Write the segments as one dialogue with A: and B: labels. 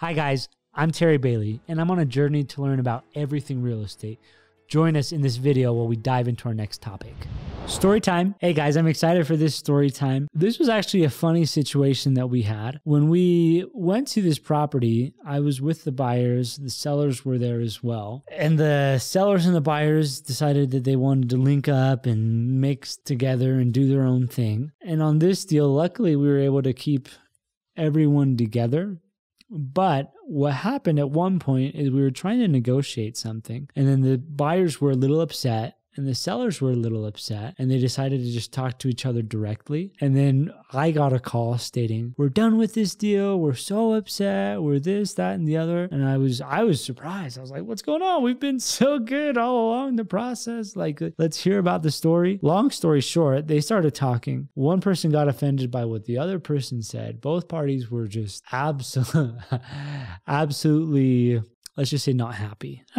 A: Hi, guys. I'm Terry Bailey, and I'm on a journey to learn about everything real estate. Join us in this video while we dive into our next topic. Story time. Hey guys, I'm excited for this story time. This was actually a funny situation that we had. When we went to this property, I was with the buyers, the sellers were there as well. And the sellers and the buyers decided that they wanted to link up and mix together and do their own thing. And on this deal, luckily, we were able to keep everyone together but what happened at one point is we were trying to negotiate something, and then the buyers were a little upset and the sellers were a little upset and they decided to just talk to each other directly. And then I got a call stating, "We're done with this deal. We're so upset. We're this, that, and the other." And I was I was surprised. I was like, "What's going on? We've been so good all along the process. Like, let's hear about the story." Long story short, they started talking. One person got offended by what the other person said. Both parties were just absolutely absolutely let's just say not happy.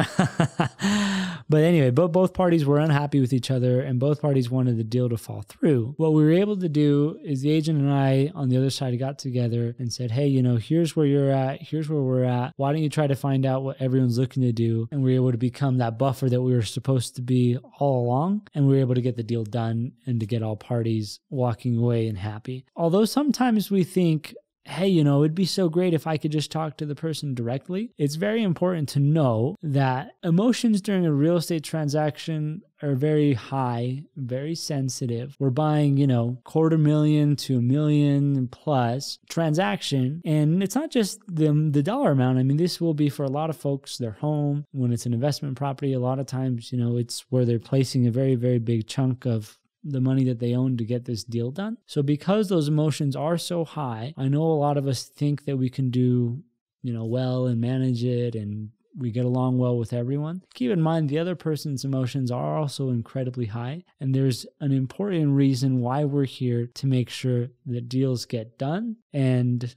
A: but anyway, but both parties were unhappy with each other and both parties wanted the deal to fall through. What we were able to do is the agent and I on the other side got together and said, "Hey, you know, here's where you're at, here's where we're at. Why don't you try to find out what everyone's looking to do?" And we were able to become that buffer that we were supposed to be all along, and we were able to get the deal done and to get all parties walking away and happy. Although sometimes we think hey, you know, it'd be so great if I could just talk to the person directly. It's very important to know that emotions during a real estate transaction are very high, very sensitive. We're buying, you know, quarter million to a million plus transaction. And it's not just the, the dollar amount. I mean, this will be for a lot of folks their home. When it's an investment property, a lot of times, you know, it's where they're placing a very, very big chunk of the money that they own to get this deal done. So because those emotions are so high, I know a lot of us think that we can do, you know, well and manage it and we get along well with everyone. Keep in mind the other person's emotions are also incredibly high, and there's an important reason why we're here to make sure that deals get done and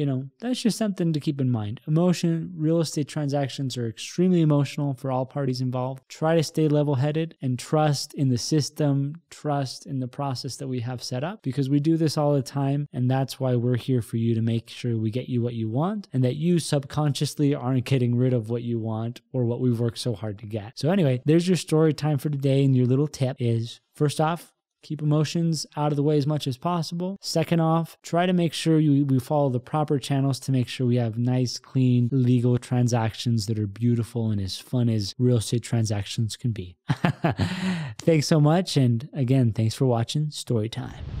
A: you know, that's just something to keep in mind. Emotion, real estate transactions are extremely emotional for all parties involved. Try to stay level headed and trust in the system, trust in the process that we have set up because we do this all the time. And that's why we're here for you to make sure we get you what you want and that you subconsciously aren't getting rid of what you want or what we've worked so hard to get. So, anyway, there's your story time for today. And your little tip is first off, Keep emotions out of the way as much as possible. Second off, try to make sure you, we follow the proper channels to make sure we have nice, clean, legal transactions that are beautiful and as fun as real estate transactions can be. thanks so much. And again, thanks for watching Story Time.